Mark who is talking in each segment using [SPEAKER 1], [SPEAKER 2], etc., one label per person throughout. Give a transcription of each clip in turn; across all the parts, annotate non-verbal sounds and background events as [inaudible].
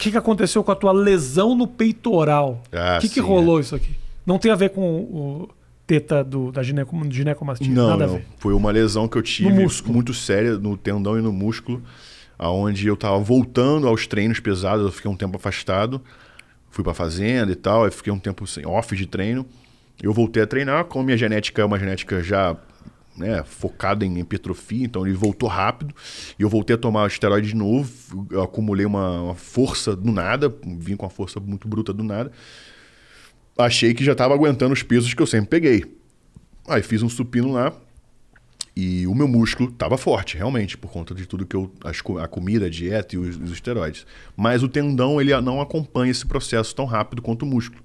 [SPEAKER 1] que, que aconteceu com a tua lesão no peitoral? O ah, que, que rolou é. isso aqui? Não tem a ver com o teta do, da gineco, ginecomastia? Não, Nada não. Foi uma lesão que eu tive muito séria no tendão e no músculo, aonde eu estava voltando aos treinos pesados, eu fiquei um tempo afastado, fui para fazenda e tal, fiquei um tempo sem off de treino. Eu voltei a treinar, como minha genética é uma genética já né, focado em hipertrofia, então ele voltou rápido. E eu voltei a tomar esteroide de novo. Eu acumulei uma, uma força do nada, vim com uma força muito bruta do nada. Achei que já estava aguentando os pesos que eu sempre peguei. Aí fiz um supino lá, e o meu músculo estava forte, realmente, por conta de tudo que eu. a comida, a dieta e os, os, esteroides. Mas o tendão ele não acompanha esse processo tão rápido quanto o músculo.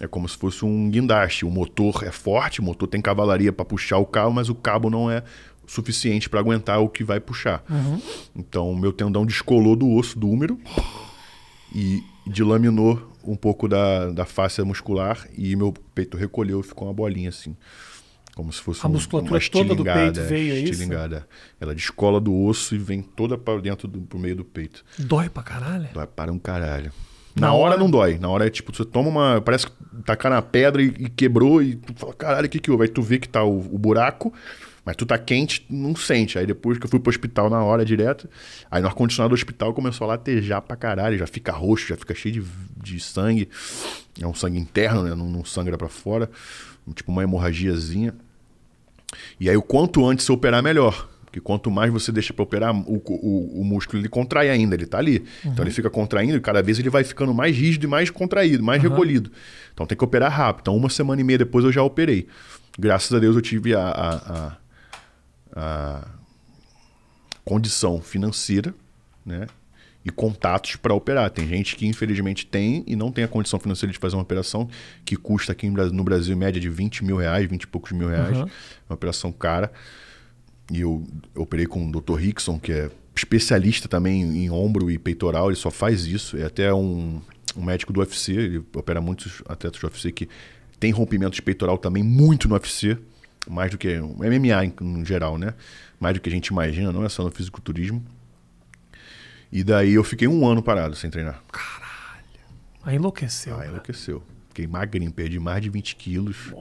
[SPEAKER 1] É como se fosse um guindaste. O motor é forte, o motor tem cavalaria para puxar o carro, mas o cabo não é suficiente para aguentar o que vai puxar. Uhum. Então, meu tendão descolou do osso do húmero e dilaminou um pouco da, da face muscular e meu peito recolheu e ficou uma bolinha assim. Como se fosse a um, musculatura toda do peito é, veio é estilingada. isso. Ela descola do osso e vem toda para dentro do pro meio do peito. Dói pra caralho? Dói para um caralho. Na hora não dói. Na hora é tipo, você toma uma. Parece que tacar na pedra e, e quebrou e tu fala, caralho, o que que houve? Aí tu vê que tá o, o, buraco, mas tu tá quente, não sente. Aí depois que eu fui pro hospital na hora direto, aí no ar-condicionado do hospital começou a latejar pra caralho, já fica roxo, já fica cheio de, de sangue. É um sangue interno, né? Não, não sangra pra fora. Tipo uma hemorragiazinha. E aí, o quanto antes você operar, melhor. Porque quanto mais você deixa para operar, o, o, o, músculo ele contrai ainda, ele está ali. Uhum. Então ele uhum. fica contraindo e cada vez ele vai ficando mais rígido e mais contraído, mais uhum. recolhido. Então tem que operar rápido. Então uma semana e meia depois eu já operei. Graças a Deus eu tive a, a, a, a condição financeira né? e contatos para operar. Tem gente que infelizmente tem e não tem a condição financeira de fazer uma operação que custa aqui no Brasil, em média de 20 mil reais, 20 e poucos mil reais. Uhum. Uma operação cara e eu operei com o Dr. Rickson, que é especialista também em ombro e peitoral, ele só faz isso. É até um, um médico do UFC, ele opera muitos atletas do UFC que tem rompimento de peitoral também muito no UFC, mais do que um MMA em, em, geral, né? Mais do que a gente imagina, não é só no fisiculturismo. E daí eu fiquei um ano parado sem treinar. Caralho. Aí enlouqueceu. Aí enlouqueceu. Fiquei magrinho, perdi mais de 20 quilos.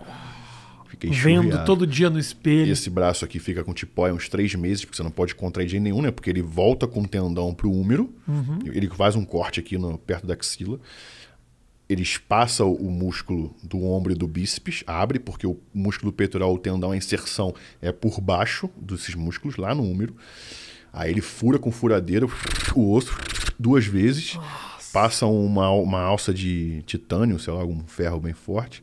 [SPEAKER 1] Fiquei Vendo chuveado. todo dia no espelho. Esse braço aqui fica com tipóia uns três meses, porque você não pode contrair de nenhum, né? Porque ele volta com o tendão pro úmero, uhum. ele faz um corte aqui no, perto da axila, ele espaça o músculo do ombro e do bíceps, abre, porque o músculo peitoral, o tendão, a inserção é por baixo desses músculos, lá no úmero. Aí ele fura com furadeira o osso duas vezes, Nossa. passa uma, uma alça de titânio, sei lá, algum ferro bem forte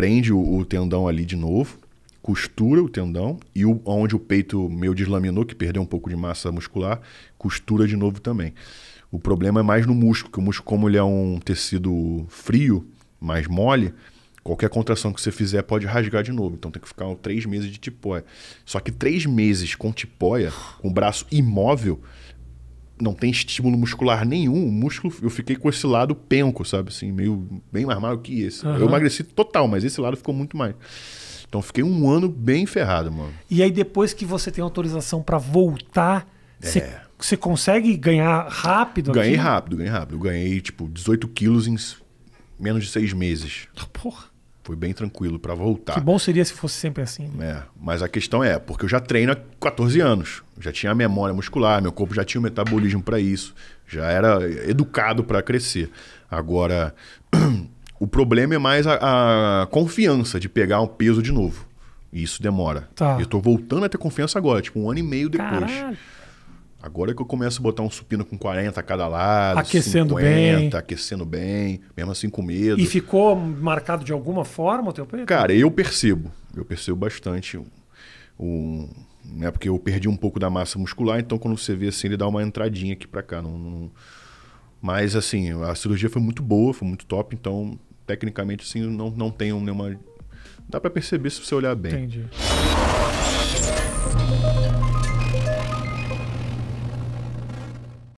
[SPEAKER 1] prende o, o tendão ali de novo, costura o tendão e o, onde o peito meu deslaminou, que perdeu um pouco de massa muscular, costura de novo também. O problema é mais no músculo, que o músculo, como ele é um tecido frio, mais mole, qualquer contração que você fizer pode rasgar de novo. Então tem que ficar três meses de tipóia. Só que três meses com tipóia, com o braço imóvel, não tem estímulo muscular nenhum, o músculo, eu fiquei com esse lado penco, sabe? Assim, meio bem mais magro que esse. Uhum. Eu emagreci total, mas esse lado ficou muito mais. Então fiquei um ano bem ferrado, mano. E aí depois que você tem autorização para voltar, é. você consegue ganhar rápido? Ganhei aqui? rápido, ganhei rápido. Eu ganhei tipo 18 quilos em menos de seis meses. Porra. Foi bem tranquilo para voltar. Que bom seria se fosse sempre assim. Né? É, mas a questão é, porque eu já treino há 14 anos. Já tinha a memória muscular, meu corpo já tinha o metabolismo para isso. Já era educado para crescer. Agora, [clears throat] o problema é mais a, a, confiança de pegar um peso de novo. E isso demora. Tá. Eu tô voltando a ter confiança agora, tipo um ano e meio depois. Caralho. Agora que eu começo a botar um supino com 40 a cada lado, aquecendo 50, bem. aquecendo bem, mesmo assim com medo. E ficou marcado de alguma forma o teu peito? Cara, eu percebo. Eu percebo bastante. né, porque eu perdi um pouco da massa muscular, então quando você vê assim, ele dá uma entradinha aqui para cá. Não, não... Mas assim, a cirurgia foi muito boa, foi muito top, então tecnicamente assim, não, não tenho nenhuma. Dá para perceber se você olhar bem. Entendi.